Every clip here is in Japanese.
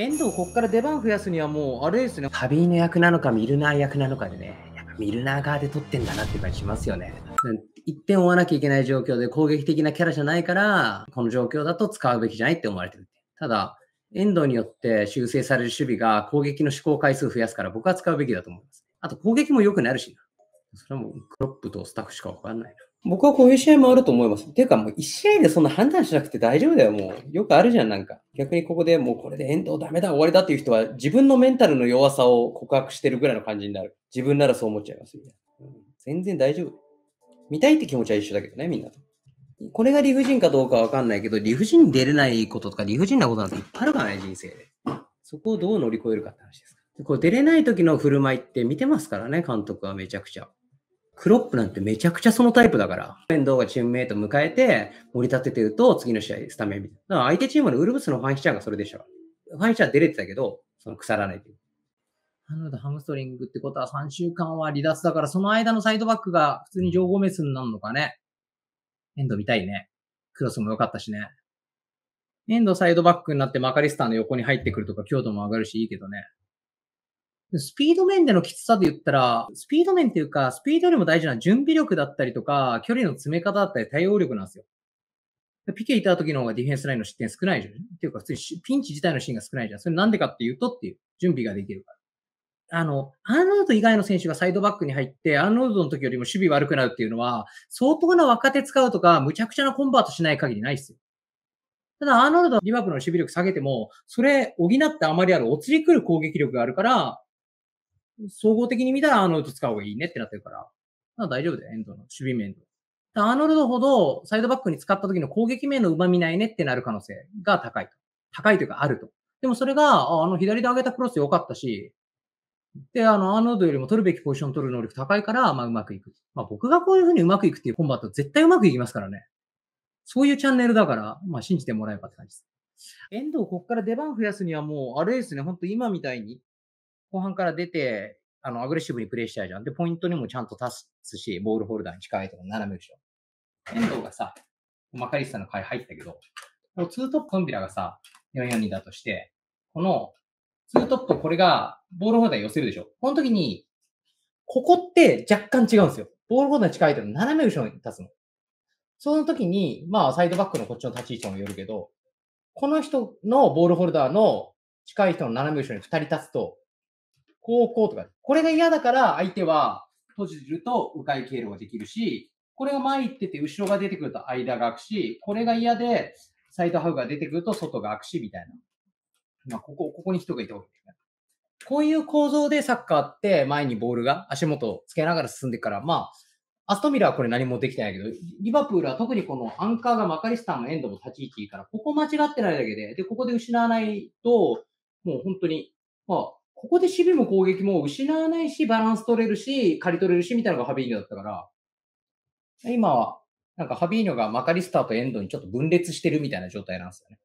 遠藤、ここから出番増やすにはもう、あれですね。カビーの役なのか、ミルナー役なのかでね、やっぱミルナー側で取ってんだなって感じしますよね。1点追わなきゃいけない状況で攻撃的なキャラじゃないから、この状況だと使うべきじゃないって思われてる。ただ、遠藤によって修正される守備が攻撃の試行回数増やすから僕は使うべきだと思います。あと攻撃も良くなるしな。それはもうクロップとスタッフしかわかんないな。僕はこういう試合もあると思います。ていうか、もう1試合でそんな判断しなくて大丈夫だよ、もう。よくあるじゃん、なんか。逆にここでもうこれで遠藤ダメだ、終わりだっていう人は、自分のメンタルの弱さを告白してるぐらいの感じになる。自分ならそう思っちゃいますよ、ね、うん。全然大丈夫。見たいって気持ちは一緒だけどね、みんなと。これが理不尽かどうかわかんないけど、理不尽に出れないこととか、理不尽なことなんていっぱいあるからね、人生で。そこをどう乗り越えるかって話です。こう出れない時の振る舞いって見てますからね、監督はめちゃくちゃ。クロップなんてめちゃくちゃそのタイプだから。遠藤がチームメイト迎えて、盛り立ててると、次の試合スタメンみたいな。だから相手チームのウルブスのファンヒチャーがそれでした。ファンヒチャー出れてたけど、その腐らないという。なハムストリングってことは3週間は離脱だから、その間のサイドバックが普通に情報メスになるのかね。遠藤見たいね。クロスも良かったしね。遠藤サイドバックになってマカリスターの横に入ってくるとか、強度も上がるし、いいけどね。スピード面でのきつさで言ったら、スピード面っていうか、スピードよりも大事な準備力だったりとか、距離の詰め方だったり対応力なんですよ。ピケいた時の方がディフェンスラインの失点少ないじゃん。っていうか、普通にピンチ自体のシーンが少ないじゃん。それなんでかっていうとっていう、準備ができるから。あの、アンノード以外の選手がサイドバックに入って、アンノードの時よりも守備悪くなるっていうのは、相当な若手使うとか、むちゃくちゃなコンバートしない限りないっすよ。ただ、アーノルド、リバプの守備力下げても、それ補ってあまりある、お釣り来る攻撃力があるから、総合的に見たらアーノルド使う方がいいねってなってるから、まあ大丈夫だよ、エンドの、守備面で。アーノルドほどサイドバックに使った時の攻撃面の旨味ないねってなる可能性が高いと。高いというかあると。でもそれが、あの左で上げたクロス良かったし、で、あの、アーノルドよりも取るべきポジション取る能力高いから、まあうまくいく。まあ僕がこういうふうにうまくいくっていうコンバット絶対うまくいきますからね。そういうチャンネルだから、まあ信じてもらえばって感じです。遠藤、ここから出番増やすにはもう、あれですね、ほんと今みたいに、後半から出て、あの、アグレッシブにプレイしたいじゃん。で、ポイントにもちゃんと足すし、ボールホルダーに近いとか斜め後ろ。遠藤がさ、マカリスさんの回入ったけど、このツートップコンビラがさ、442だとして、このツートップこれがボールホルダー寄せるでしょ。この時に、ここって若干違うんですよ。ボールホルダーに近いと斜め後ろに立つの。その時に、まあ、サイドバックのこっちの立ち位置もよるけど、この人のボールホルダーの近い人の斜め後ろに2人立つと、こうこうとか、これが嫌だから相手は閉じると迂回経路ができるし、これが前行ってて後ろが出てくると間が空くし、これが嫌でサイドハウが出てくると外が空くし、みたいな。まあ、ここ、ここに人がいたわけですね。こういう構造でサッカーって前にボールが足元をつけながら進んでいくから、まあ、アストミラはこれ何もできてないけど、リバプールは特にこのアンカーがマカリスタンのエンドも立ち位置いいから、ここ間違ってないだけで、で、ここで失わないと、もう本当に、まあ、ここで守備も攻撃も失わないし、バランス取れるし、刈り取れるし、みたいなのがハビーニョだったから、今は、なんかハビーニョがマカリスターとエンドにちょっと分裂してるみたいな状態なんですよね。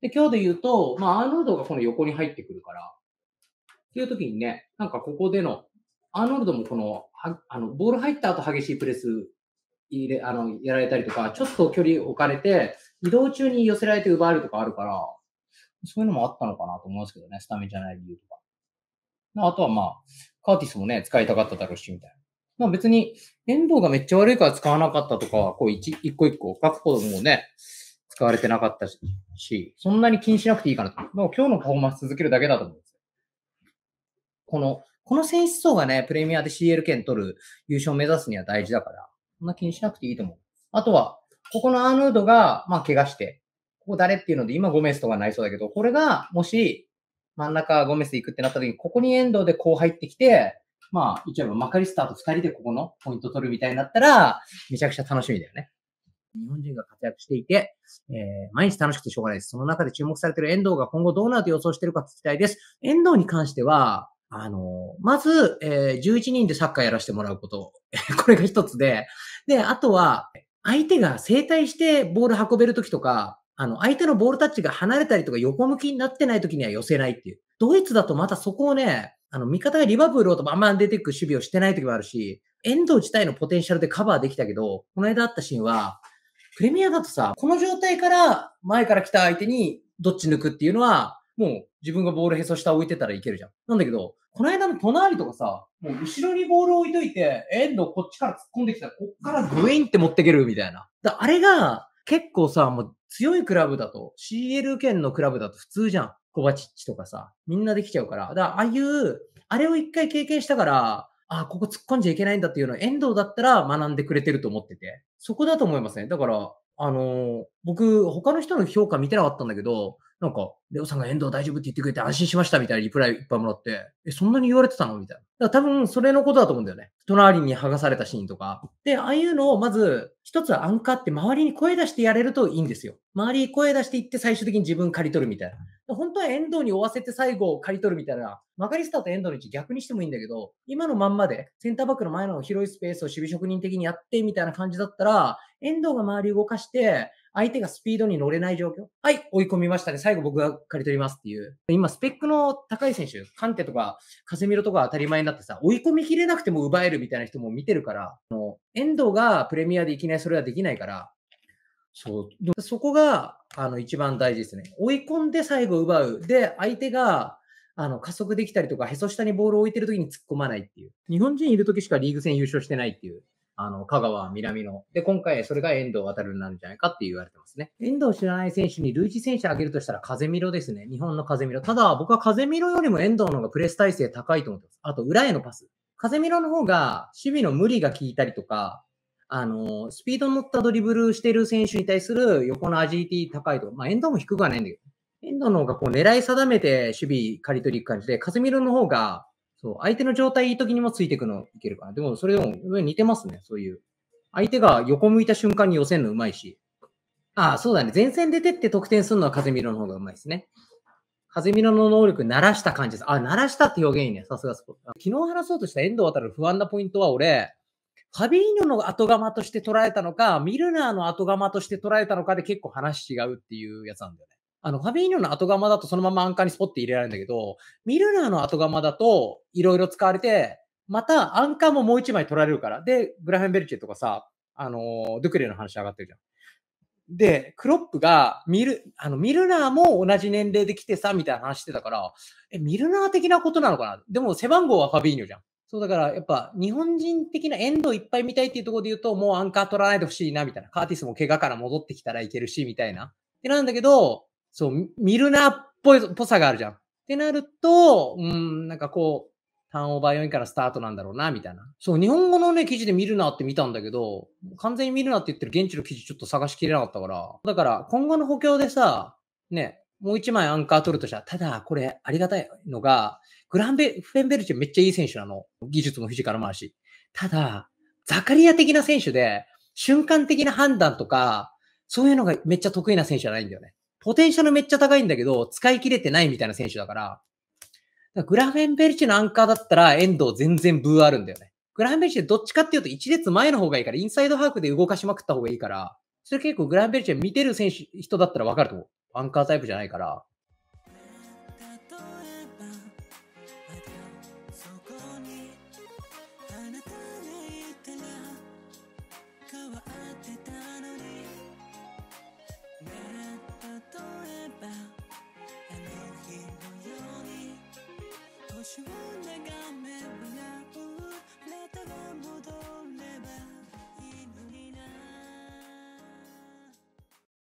で、今日で言うと、まあ、アーノルドがこの横に入ってくるから、っていう時にね、なんかここでの、アーノルドもこの、あの、ボール入った後激しいプレス入れ、あの、やられたりとか、ちょっと距離置かれて、移動中に寄せられて奪われるとかあるから、そういうのもあったのかなと思うんですけどね、スタメンじゃない理由とか。あとはまあ、カーティスもね、使いたかっただろうし、みたいな。まあ別に、遠藤がめっちゃ悪いから使わなかったとかは、こう一、一個一個、各どもね、使われてなかったし、そんなに気にしなくていいかなと。もう今日のパフォーマンス続けるだけだと思うんですよ。この、この選手層がね、プレミアで CL 権取る優勝を目指すには大事だから、そんな気にしなくていいと思う。あとは、ここのアーヌードが、まあ怪我して、ここ誰っていうので、今ゴメスとかなりそうだけど、これが、もし、真ん中ゴメス行くってなった時に、ここに遠藤でこう入ってきて、まあ、一応マカリスターと二人でここのポイント取るみたいになったら、めちゃくちゃ楽しみだよね。日本人が活躍していて、えー、毎日楽しくてしょうがないです。その中で注目されている遠藤が今後どうなると予想しているか聞きたいです。遠藤に関しては、あの、まず、えー、11人でサッカーやらせてもらうこと。これが一つで。で、あとは、相手が正対してボール運べるときとか、あの、相手のボールタッチが離れたりとか横向きになってない時には寄せないっていう。ドイツだとまたそこをね、あの、味方がリバプールをとバンバン出ていく守備をしてない時もあるし、遠藤自体のポテンシャルでカバーできたけど、この間あったシーンは、プレミアだとさ、この状態から前から来た相手にどっち抜くっていうのは、もう自分がボールへそ下置いてたらいけるじゃん。なんだけど、この間の隣とかさ、もう後ろにボール置いといて、遠藤こっちから突っ込んできたら、こっからグインって持ってけるみたいな。だあれが、結構さ、もう強いクラブだと、CL 圏のクラブだと普通じゃん。コバチッチとかさ、みんなできちゃうから。だから、ああいう、あれを一回経験したから、あ、ここ突っ込んじゃいけないんだっていうのを遠藤だったら学んでくれてると思ってて。そこだと思いますね。だから、あのー、僕、他の人の評価見てなかったんだけど、なんか、レオさんが遠藤大丈夫って言ってくれて安心しましたみたいなリプライいっぱいもらって、え、そんなに言われてたのみたいな。だから多分、それのことだと思うんだよね。隣に剥がされたシーンとか。で、ああいうのをまず、一つはアンカーって周りに声出してやれるといいんですよ。周りに声出していって最終的に自分刈り取るみたいな。本当は遠藤に追わせて最後を刈り取るみたいな、曲がりスターと遠藤の位置逆にしてもいいんだけど、今のまんまでセンターバックの前の広いスペースを守備職人的にやってみたいな感じだったら、遠藤が周り動かして、相手がスピードに乗れない状況。はい、追い込みましたね。最後僕が借り取りますっていう。今、スペックの高い選手、カンテとかカセミロとか当たり前になってさ、追い込みきれなくても奪えるみたいな人も見てるから、もう遠藤がプレミアでいきなりそれはできないから、そう。そこが、あの、一番大事ですね。追い込んで最後奪う。で、相手が、あの、加速できたりとか、へそ下にボールを置いてる時に突っ込まないっていう。日本人いる時しかリーグ戦優勝してないっていう。あの、香川、南野。で、今回それが遠藤渡るなんじゃないかって言われてますね。遠藤知らない選手に類似選手挙げるとしたら風見ろですね。日本の風見ろ。ただ、僕は風見ろよりも遠藤の方がプレス体制高いと思ってます。あと、裏へのパス。風見ろの方が守備の無理が効いたりとか、あの、スピード乗ったドリブルしてる選手に対する横のアジリティ高いとまあ、遠藤も低くはないんだけど、遠藤の方がこう狙い定めて守備刈り取り行く感じで、風見ろの方がそう、相手の状態いい時にもついていくのいけるかな。でも、それでも似てますね、そういう。相手が横向いた瞬間に寄せるのうまいし。ああ、そうだね。前線出てって得点するのは風見ろの方がうまいですね。風見ろの能力、慣らした感じです。あ、慣らしたって表現いいね。さすがそこ。昨日話そうとした遠藤渡る不安なポイントは俺、ファビーニョの後釜として捉えたのか、ミルナーの後釜として捉えたのかで結構話違うっていうやつなんだよね。あの、ファビーニョの後釜だとそのままアンカーにスポッて入れられるんだけど、ミルナーの後釜だといろいろ使われて、またアンカーももう一枚取られるから。で、グラフェンベルチェとかさ、あの、ドゥクレの話上がってるじゃん。で、クロップがミル、あの、ミルナーも同じ年齢で来てさ、みたいな話してたから、え、ミルナー的なことなのかなでも背番号はファビーニョじゃん。そうだから、やっぱ日本人的なエンドいっぱい見たいっていうところで言うと、もうアンカー取らないでほしいな、みたいな。カーティスも怪我から戻ってきたらいけるし、みたいな。で、なんだけど、そう、見るなっぽい、ぽさがあるじゃん。ってなると、うん、なんかこう、単オーバー4位からスタートなんだろうな、みたいな。そう、日本語のね、記事で見るなって見たんだけど、完全に見るなって言ってる現地の記事ちょっと探しきれなかったから。だから、今後の補強でさ、ね、もう一枚アンカー取るとしたら、ただ、これ、ありがたいのが、グランベ、フェンベルチェめっちゃいい選手なの。技術もフィジカルもあるし。ただ、ザカリア的な選手で、瞬間的な判断とか、そういうのがめっちゃ得意な選手じゃないんだよね。ポテンシャルめっちゃ高いんだけど、使い切れてないみたいな選手だから、からグラフェンベルチのアンカーだったら、エンド全然ブーあるんだよね。グラフェンベルチどっちかっていうと、1列前の方がいいから、インサイドハーフで動かしまくった方がいいから、それ結構グラフェンベルチ見てる選手、人だったらわかると思う。アンカータイプじゃないから、